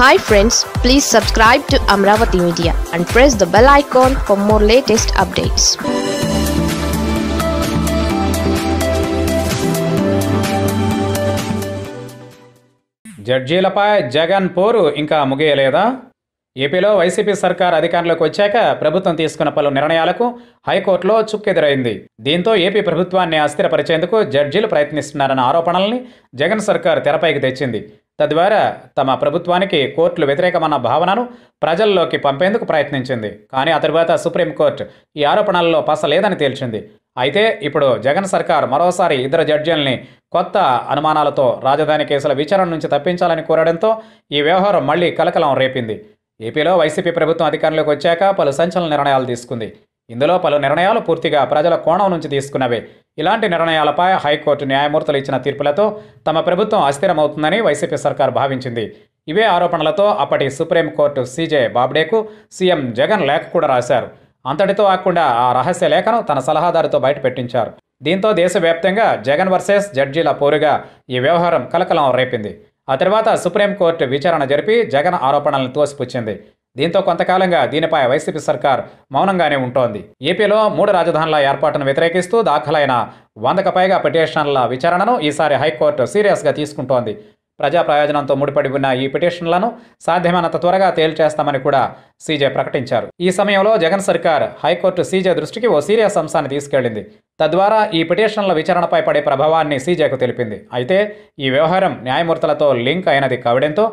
hi friends please subscribe to Amaravati media and press the bell icon for more latest updates జడ్జీలపై జగన్ పోరు ఇంకా ముగియలేదా ఏపీలో YCP సర్కార్ అధికారంలోకి వచ్చాక ప్రభుత్వం తీసుకున్న పలు నిర్ణయాలకు హైకోర్టులో చుక్కెదురైంది దీంతో ఏపీ ప్రభుత్వాన్ని అస్థిరపరిచేందుకు జడ్జీలు ప్రయత్నిస్తున్నారన్న ఆరోపణల్ని జగన్ సర్కార్ తెరపైకి తెచ్చింది తద్వారా తమ ప్రభుత్వానికి కోర్టులు వ్యతిరేకమన్న భావనను ప్రజల్లోకి పంపేందుకు ప్రయత్నించింది కానీ ఆ తరువాత సుప్రీంకోర్టు ఈ ఆరోపణల్లో పసలేదని తేల్చింది అయితే ఇప్పుడు జగన్ సర్కార్ మరోసారి ఇద్దరు జడ్జీలని కొత్త అనుమానాలతో రాజధాని కేసుల విచారణ నుంచి తప్పించాలని కోరడంతో ఈ వ్యవహారం మళ్లీ కలకలం రేపింది ఏపీలో వైసీపీ ప్రభుత్వం అధికారంలోకి వచ్చాక పలు సంచలన నిర్ణయాలు తీసుకుంది ఇందులో పలు నిర్ణయాలు పూర్తిగా ప్రజల కోణం నుంచి తీసుకున్నవే ఇలాంటి నిర్ణయాలపై హైకోర్టు న్యాయమూర్తులు ఇచ్చిన తీర్పులతో తమ ప్రభుత్వం అస్థిరమవుతుందని వైసీపీ సర్కార్ భావించింది ఇవే ఆరోపణలతో అప్పటి సుప్రీంకోర్టు సీజే బాబ్డేకు సీఎం జగన్ లేఖ కూడా రాశారు అంతటితో ఆకుండా ఆ రహస్య లేఖను తన సలహాదారుతో బయటపెట్టించారు దీంతో దేశవ్యాప్తంగా జగన్ వర్సెస్ జడ్జీల పోరుగా ఈ వ్యవహారం కలకలం రేపింది ఆ తర్వాత సుప్రీంకోర్టు విచారణ జరిపి జగన్ ఆరోపణలను తోసిపుచ్చింది దీంతో కొంతకాలంగా దీనిపై వైసీపీ సర్కార్ మౌనంగానే ఉంటోంది ఏపీలో మూడు రాజధానుల ఏర్పాటును వ్యతిరేకిస్తూ దాఖలైన వందకు పైగా పిటిషన్ల విచారణను ఈసారి హైకోర్టు సీరియస్గా తీసుకుంటోంది ప్రజా ప్రయోజనంతో ముడిపడి ఉన్న ఈ పిటిషన్లను సాధ్యమైనంత త్వరగా తేల్చేస్తామని కూడా సీజే ప్రకటించారు ఈ సమయంలో జగన్ సర్కార్ హైకోర్టు సీజే దృష్టికి ఓ సీరియస్ అంశాన్ని తీసుకెళ్లింది తద్వారా ఈ పిటిషన్ల విచారణపై పడే ప్రభావాన్ని సీజేకు తెలిపింది అయితే ఈ వ్యవహారం న్యాయమూర్తులతో లింక్ అయినది కావడంతో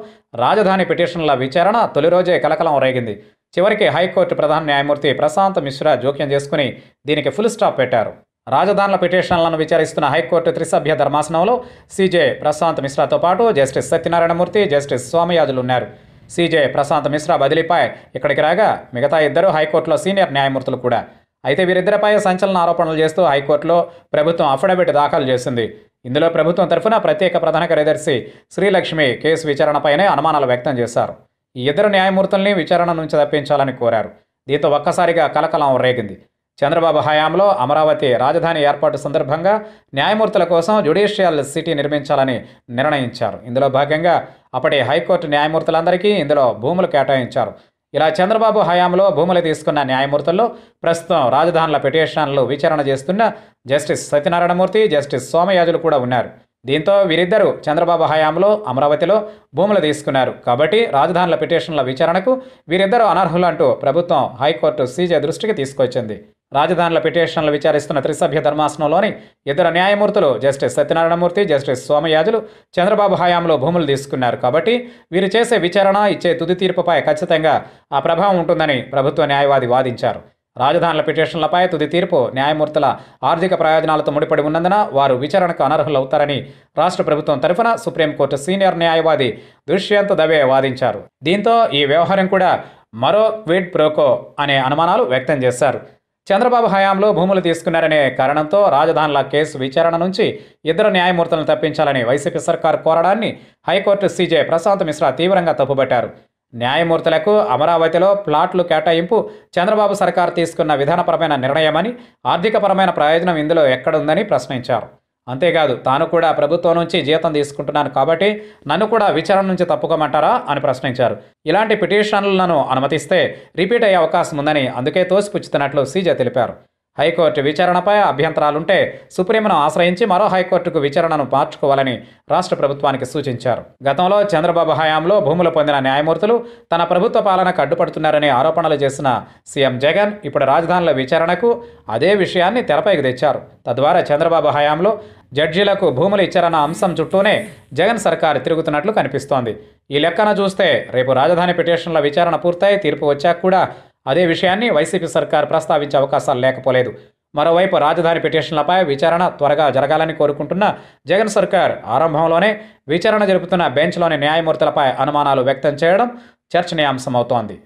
రాజధాని పిటిషన్ల విచారణ తొలి రోజే కలకలం రేగింది చివరికి హైకోర్టు ప్రధాన న్యాయమూర్తి ప్రశాంత్ మిశ్రా జోక్యం చేసుకుని దీనికి ఫుల్ స్టాప్ పెట్టారు రాజధానుల పిటిషన్లను విచారిస్తున్న హైకోర్టు త్రిసభ్య ధర్మాసనంలో సిజే ప్రశాంత్ మిశ్రాతో పాటు జస్టిస్ సత్యనారాయణమూర్తి జస్టిస్ సోమయాజులు ఉన్నారు సీజే ప్రశాంత్ మిశ్రా బదిలీపై ఇక్కడికి రాగా మిగతా ఇద్దరు హైకోర్టులో సీనియర్ న్యాయమూర్తులు కూడా అయితే వీరిద్దరిపై సంచలన ఆరోపణలు చేస్తూ హైకోర్టులో ప్రభుత్వం అఫిడవిట్ దాఖలు చేసింది ఇందులో ప్రభుత్వం తరఫున ప్రత్యేక ప్రధాన కార్యదర్శి శ్రీలక్ష్మి కేసు విచారణపైనే అనుమానాలు వ్యక్తం చేశారు ఈ ఇద్దరు న్యాయమూర్తుల్ని విచారణ నుంచి తప్పించాలని కోరారు దీంతో ఒక్కసారిగా కలకలం రేగింది చంద్రబాబు హయాంలో అమరావతి రాజధాని ఏర్పాటు సందర్భంగా న్యాయమూర్తుల కోసం జ్యుడిషియల్ సిటీ నిర్మించాలని నిర్ణయించారు ఇందులో భాగంగా అప్పటి హైకోర్టు న్యాయమూర్తులందరికీ ఇందులో భూములు కేటాయించారు ఇలా చంద్రబాబు హయాంలో భూములు తీసుకున్న న్యాయమూర్తుల్లో ప్రస్తుతం రాజధానుల పిటిషన్లు విచారణ చేస్తున్న జస్టిస్ సత్యనారాయణమూర్తి జస్టిస్ సోమయాజులు కూడా ఉన్నారు దీంతో వీరిద్దరూ చంద్రబాబు హయాంలో అమరావతిలో భూములు తీసుకున్నారు కాబట్టి రాజధానుల పిటిషన్ల విచారణకు వీరిద్దరూ అనర్హులంటూ ప్రభుత్వం హైకోర్టు సీజే దృష్టికి తీసుకొచ్చింది రాజధానుల పిటిషన్లు విచారిస్తున్న త్రిసభ్య ధర్మాసనంలోని ఇద్దరు న్యాయమూర్తులు జస్టిస్ సత్యనారాయణమూర్తి జస్టిస్ సోమయాజులు చంద్రబాబు హయాంలో భూములు తీసుకున్నారు కాబట్టి వీరు చేసే విచారణ ఇచ్చే తుది తీర్పుపై ఖచ్చితంగా ఆ ప్రభావం ఉంటుందని ప్రభుత్వ న్యాయవాది వాదించారు రాజధానుల పిటిషన్లపై తుది తీర్పు న్యాయమూర్తుల ఆర్థిక ప్రయోజనాలతో ముడిపడి ఉన్నందున వారు విచారణకు అనర్హులవుతారని రాష్ట్ర ప్రభుత్వం తరఫున సుప్రీంకోర్టు సీనియర్ న్యాయవాది దుష్యంత్ దవే వాదించారు దీంతో ఈ వ్యవహారం కూడా మరో క్విడ్ ప్రోకో అనే అనుమానాలు వ్యక్తం చేశారు చంద్రబాబు హయాంలో భూములు తీసుకున్నారనే కారణంతో రాజధానుల కేసు విచారణ నుంచి ఇద్దరు న్యాయమూర్తులను తప్పించాలని వైసీపీ సర్కార్ కోరడాన్ని హైకోర్టు సీజే ప్రశాంత్ మిశ్రా తీవ్రంగా తప్పుబట్టారు న్యాయమూర్తులకు అమరావతిలో ప్లాట్లు కేటాయింపు చంద్రబాబు సర్కార్ తీసుకున్న విధానపరమైన నిర్ణయమని ఆర్థికపరమైన ప్రయోజనం ఇందులో ఎక్కడుందని ప్రశ్నించారు అంతేకాదు తాను కూడా ప్రభుత్వం నుంచి జీతం తీసుకుంటున్నాను కాబట్టి నన్ను కూడా విచారణ నుంచి తప్పుకోమంటారా అని ప్రశ్నించారు ఇలాంటి పిటిషన్లను అనుమతిస్తే రిపీట్ అయ్యే అవకాశం ఉందని అందుకే తోసిపుచ్చుతున్నట్లు సీజే తెలిపారు హైకోర్టు విచారణపై అభ్యంతరాలుంటే సుప్రీంను ఆశ్రయించి మరో హైకోర్టుకు విచారణను మార్చుకోవాలని రాష్ట్ర ప్రభుత్వానికి సూచించారు గతంలో చంద్రబాబు హయాంలో భూములు పొందిన న్యాయమూర్తులు తన ప్రభుత్వ పాలనకు అడ్డుపడుతున్నారని ఆరోపణలు చేసిన సీఎం జగన్ ఇప్పుడు రాజధానుల విచారణకు అదే విషయాన్ని తెరపైకి తెచ్చారు తద్వారా చంద్రబాబు హయాంలో జడ్జీలకు భూములు ఇచ్చారన్న అంశం చుట్టూనే జగన్ సర్కార్ తిరుగుతున్నట్లు కనిపిస్తోంది ఈ లెక్కన చూస్తే రేపు రాజధాని పిటిషన్ల విచారణ పూర్తయి తీర్పు వచ్చాక కూడా అదే విషయాన్ని వైసీపీ సర్కార్ ప్రస్తావించే అవకాశాలు లేకపోలేదు మరోవైపు రాజధాని పిటిషన్లపై విచారణ త్వరగా జరగాలని కోరుకుంటున్న జగన్ సర్కార్ ఆరంభంలోనే విచారణ జరుపుతున్న బెంచ్లోని న్యాయమూర్తులపై అనుమానాలు వ్యక్తం చేయడం చర్చనీయాంశమవుతోంది